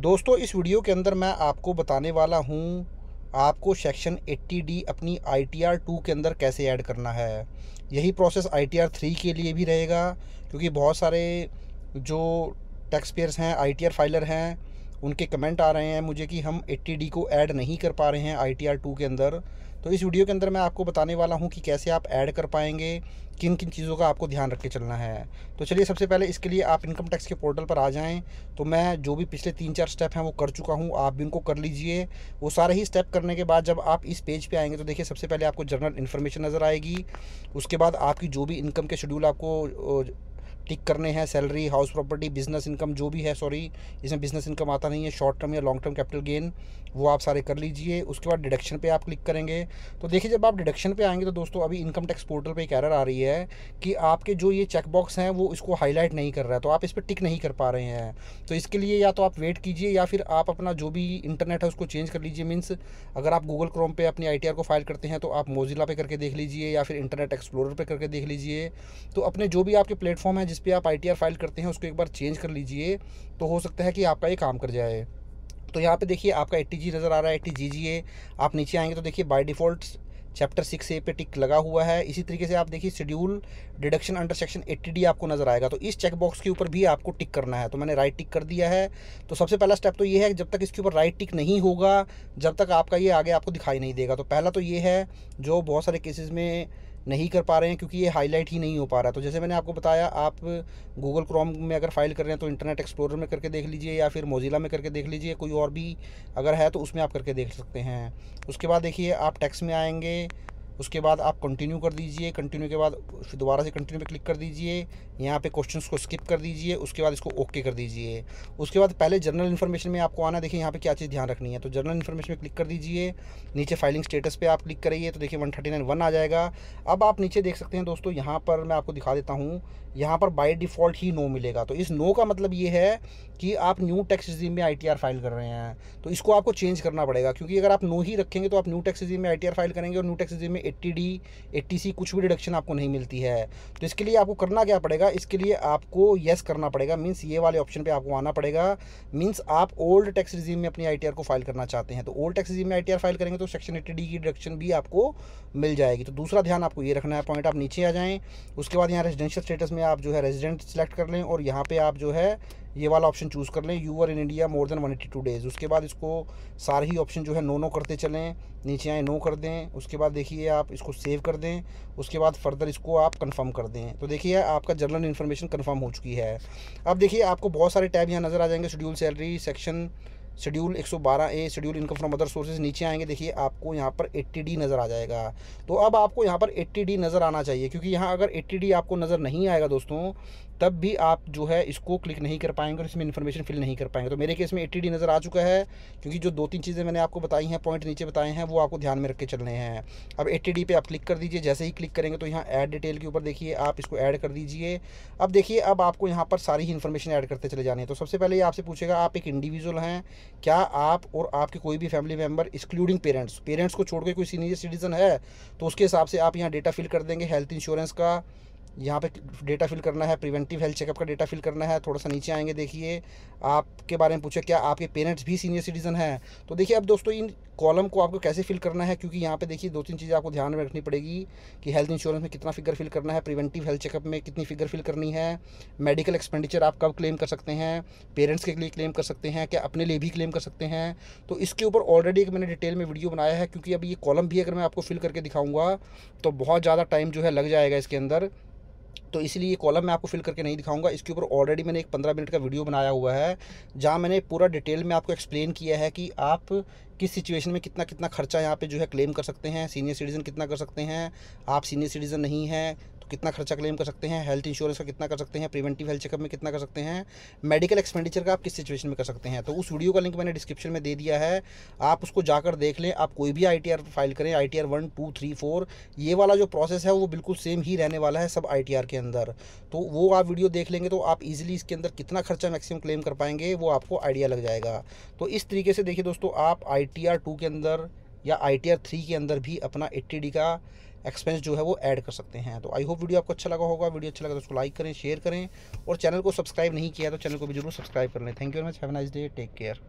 दोस्तों इस वीडियो के अंदर मैं आपको बताने वाला हूँ आपको सेक्शन 80D अपनी आई टी आर टू के अंदर कैसे ऐड करना है यही process I T R three के लिए भी रहेगा क्योंकि बहुत सारे जो टैक्स पेयर्स हैं आई टी आर फाइलर हैं उनके कमेंट आ रहे हैं मुझे कि हम 80D को ऐड नहीं कर पा रहे हैं आई टी के अंदर तो इस वीडियो के अंदर मैं आपको बताने वाला हूं कि कैसे आप ऐड कर पाएंगे किन किन चीज़ों का आपको ध्यान रख के चलना है तो चलिए सबसे पहले इसके लिए आप इनकम टैक्स के पोर्टल पर आ जाएं तो मैं जो भी पिछले तीन चार स्टेप हैं वो कर चुका हूं आप भी उनको कर लीजिए वो सारे ही स्टेप करने के बाद जब आप इस पेज पे आएंगे तो देखिए सबसे पहले आपको जनरल इन्फॉर्मेशन नज़र आएगी उसके बाद आपकी जो भी इनकम के शेड्यूल आपको टिक करने हैं salary house property business income जो भी है सॉरी इसमें बिजनेस इनकम आता नहीं है शॉर्ट टर्म या लॉन्ग टर्म कैपिटल गेन वो आप सारे कर लीजिए उसके बाद डिडक्शन पे आप क्लिक करेंगे तो देखिए जब आप डिडक्शन पे आएंगे तो दोस्तों अभी इनकम टैक्स पोर्टल पे एक एरर आ रही है कि आपके जो ये चेकबॉक्स हैं वो इसको हाईलाइट नहीं कर रहा है तो आप इस पर टिक नहीं कर पा रहे हैं तो इसके लिए या तो आप वेट कीजिए या फिर आप अपना जो भी इंटरनेट है उसको चेंज कर लीजिए मीन्स अगर आप गूगल क्रोम पर अपनी आई को फाइल करते हैं तो आप मोजिला पर करके देख लीजिए या फिर इंटरनेट एक्सप्लोर पर करके देख लीजिए तो अपने जो भी आपके प्लेटफॉर्म है जिस पर आप आई फाइल करते हैं उसको एक बार चेंज कर लीजिए तो हो सकता है कि आपका ये काम कर जाए तो यहाँ पे देखिए आपका एट्टी जी नज़र आ रहा है एट्टी जी जी ए आप नीचे आएंगे तो देखिए by default chapter six A पे टिक लगा हुआ है इसी तरीके से आप देखिए schedule deduction under section eighty D आपको नज़र आएगा तो इस चेकबॉक्स के ऊपर भी आपको टिक करना है तो मैंने राइट टिक कर दिया है तो सबसे पहला स्टेप तो ये है जब तक इसके ऊपर राइट टिक नहीं होगा जब तक आपका ये आगे आपको दिखाई नहीं देगा तो पहला तो ये है जो बहुत सारे केसेज में नहीं कर पा रहे हैं क्योंकि ये हाईलाइट ही नहीं हो पा रहा तो जैसे मैंने आपको बताया आप गूगल क्रोम में अगर फाइल कर रहे हैं तो इंटरनेट एक्सप्लोरर में करके देख लीजिए या फिर मोजिला में करके देख लीजिए कोई और भी अगर है तो उसमें आप करके देख सकते हैं उसके बाद देखिए आप टैक्स में आएंगे उसके बाद आप कंटिन्यू कर दीजिए कंटिन्यू के बाद फिर दोबारा से कंटिन्यू पे क्लिक कर दीजिए यहाँ पे क्वेश्चंस को स्किप कर दीजिए उसके बाद इसको ओके कर दीजिए उसके बाद पहले जनरल इन्फॉर्मेशन में आपको आना देखिए यहाँ पे क्या चीज़ ध्यान रखनी है तो जनरल इन्फॉर्मेशन में क्लिक कर दीजिए नीचे फाइलिंग स्टेटस पर आप क्लिक करिए तो देखिए वन थर्टी आ जाएगा अब आप नीचे देख सकते हैं दोस्तों यहाँ पर मैं आपको दिखा देता हूँ यहाँ पर बाय डिफ़ॉल्ट ही नो मिलेगा तो इस नो का मतलब ये है कि आप न्यू टैक्स रिजीम में आईटीआर फाइल कर रहे हैं तो इसको आपको चेंज करना पड़ेगा क्योंकि अगर आप नो ही रखेंगे तो आप न्यू टैक्स रिजीम में आईटीआर फाइल करेंगे और न्यू टैक्स रिजीम में एट्टी डी एट्टी सी कुछ भी डिडक्शन आपको नहीं मिलती है तो इसके लिए आपको करना क्या पड़ेगा इसके लिए आपको येस करना पड़ेगा मीन्स ये वाले ऑप्शन पर आपको आना पड़ेगा मीन्स आप ओल्ड टैक्स रिजीम में अपनी आई को फाइल करना चाहते हैं तो ओल्ड टैक्स रिजीम में आई फाइल करेंगे तो सेक्शन एट्टी डी की डिडक्शन भी आपको मिल जाएगी तो दूसरा ध्यान आपको ये रखना है पॉइंट आप नीचे आ जाएँ उसके बाद यहाँ रेजिडेंशियल स्टेटस में में आप जो है रेजिडेंट सेलेक्ट कर लें और यहाँ पे आप जो है ये वाला ऑप्शन चूज़ कर लें you are in India more than one eighty two days उसके बाद इसको सारे ही ऑप्शन जो है नो नो करते चलें नीचे आए नो कर दें उसके बाद देखिए आप इसको सेव कर दें उसके बाद फर्दर इसको आप कंफर्म कर दें तो देखिए आपका जनरल इन्फॉर्मेशन कंफर्म हो चुकी है अब देखिए आपको बहुत सारे टैब यहाँ नज़र आ जाएंगे schedule salary section schedule 112 A schedule income from other sources नीचे आएंगे देखिए आपको यहाँ पर 80 नज़र आ जाएगा तो अब आपको यहाँ पर 80 नज़र आना चाहिए क्योंकि यहाँ अगर 80 आपको नज़र नहीं आएगा दोस्तों तब भी आप जो है इसको क्लिक नहीं कर पाएंगे और इसमें इन्फॉर्मेशन फिल नहीं कर पाएंगे तो मेरे केस में डी नज़र आ चुका है क्योंकि जो दो तीन चीज़ें मैंने आपको बताई हैं पॉइंट नीचे बताए हैं वो आपको ध्यान में रख के चलने हैं अब डी पर आप क्लिक कर दीजिए जैसे ही क्लिक करेंगे तो यहाँ ऐड डिटेल के ऊपर देखिए आप इसको ऐड कर दीजिए अब देखिए अब आपको यहाँ पर सारी ही इन्फॉर्मेशन ऐड करते चले जाने तो सबसे पहले आपसे पूछेगा आप एक इंडिविजुअल हैं क्या आप और आपके कोई भी family member excluding parents parents को छोड़ के कोई सीनियर सिटीज़न है तो उसके हिसाब से आप यहाँ डेटा फिल कर देंगे हेल्थ इंश्योरेंस का यहाँ पे डेटा फिल करना है प्रिवेंटिव हेल्थ चेकअप का डेटा फिल करना है थोड़ा सा नीचे आएंगे देखिए आपके बारे में पूछे क्या आपके पेरेंट्स भी सीनियर सिटीज़न हैं तो देखिए अब दोस्तों इन कॉलम को आपको कैसे फिल करना है क्योंकि यहाँ पे देखिए दो तीन चीज़ें आपको ध्यान में रखनी पड़ेगी कि हेल्थ इंश्योरेंस में कितना फिगर फिल करना है प्रिवेंटिव हेल्थ चेकअप में कितनी फिगर फिल करनी है मेडिकल एक्सपेंडिचर आप कब क्लेम कर सकते हैं पेरेंट्स के लिए क्लेम कर सकते हैं क्या अपने लिए भी क्लेम कर सकते हैं तो इसके ऊपर ऑलरेडी एक मैंने डिटेल में वीडियो बनाया है क्योंकि अब ये कॉलम भी अगर मैं आपको फिल करके दिखाऊँगा तो बहुत ज़्यादा टाइम जो है लग जाएगा इसके अंदर तो इसलिए ये कॉलम मैं आपको फिल करके नहीं दिखाऊंगा इसके ऊपर ऑलरेडी मैंने एक पंद्रह मिनट का वीडियो बनाया हुआ है जहाँ मैंने पूरा डिटेल में आपको एक्सप्लेन किया है कि आप किस सिचुएशन में कितना कितना खर्चा यहाँ पे जो है क्लेम कर सकते हैं सीनियर सिटीज़न कितना कर सकते हैं आप सीनियर सिटीज़न नहीं हैं कितना खर्चा क्लेम कर सकते हैं हेल्थ इंश्योरेंस का कितना कर सकते हैं प्रिवेंटिव हेल्थ चेकअप में कितना कर सकते हैं मेडिकल एक्सपेंडिचर का आप किस सिचुएशन में कर सकते हैं तो उस वीडियो का लिंक मैंने डिस्क्रिप्शन में दे दिया है आप उसको जाकर देख लें आप कोई भी आई फाइल करें I T R one two three four ये वाला जो प्रोसेस है वो बिल्कुल सेम ही रहने वाला है सब आई टी आर के अंदर तो वो आप वीडियो देख लेंगे तो आप ईजिली इसके अंदर कितना खर्चा मैक्सिमम क्लेम कर पाएंगे वो आपको आइडिया लग जाएगा तो इस तरीके से देखिए दोस्तों आप आई टी आर टू के अंदर या आई टी आर थ्री के अंदर भी अपना एट्टी का एक्सपेंस जो है वो ऐड कर सकते हैं तो आई होप वीडियो आपको अच्छा लगा होगा वीडियो अच्छा लगा तो उसको लाइक करें शेयर करें और चैनल को सब्सक्राइब नहीं किया तो चैनल को भी जरूर सब्सक्राइब कर लें thank you very much have nice day take care